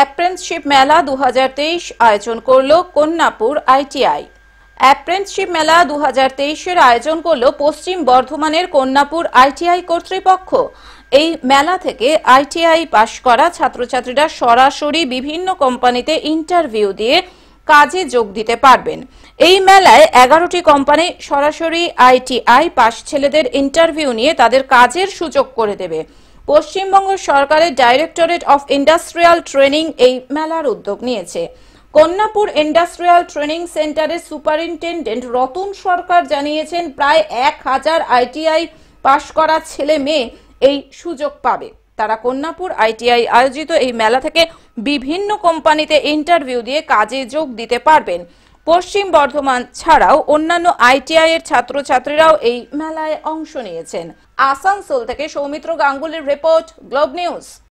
অ্যাপ্রেন্সশিপ মেলা দু আয়োজন করল কন্যাপুর আইটিআই অ্যাপ্রেন্সশিপ মেলা দু তেইশের আয়োজন করল পশ্চিম বর্ধমানের কন্যাপুর আইটিআই কর্তৃপক্ষ এই মেলা থেকে আইটিআই পাশ করা ছাত্রছাত্রীরা সরাসরি বিভিন্ন কোম্পানিতে ইন্টারভিউ দিয়ে কাজে যোগ দিতে পারবেন এই মেলায় এগারোটি কোম্পানি সরাসরি আইটিআই পাশ ছেলেদের ইন্টারভিউ নিয়ে তাদের কাজের সুযোগ করে দেবে পশ্চিমবঙ্গ সরকারের ডাইরেক্টরেট অফ ইন্ডাস্ট্রিয়াল ট্রেনিং এই মেলার উদ্যোগ নিয়েছে কন্যাপুর ইন্ডাস্ট্রিয়াল ট্রেনিং সেন্টারের সুপারিনটেন্ডেন্ট রতন সরকার জানিয়েছেন প্রায় এক হাজার আইটিআই পাশ করা ছেলে মেয়ে এই সুযোগ পাবে তারা কন্যাপুর আইটিআই আয়োজিত এই মেলা থেকে বিভিন্ন কোম্পানিতে ইন্টারভিউ দিয়ে কাজে যোগ দিতে পারবেন পশ্চিম বর্ধমান ছাড়াও অন্যান্য আইটিআই এর ছাত্রছাত্রীরাও এই মেলায় অংশ নিয়েছেন আসানসোল থেকে সৌমিত্র গাঙ্গুলির রিপোর্ট গ্লোব নিউজ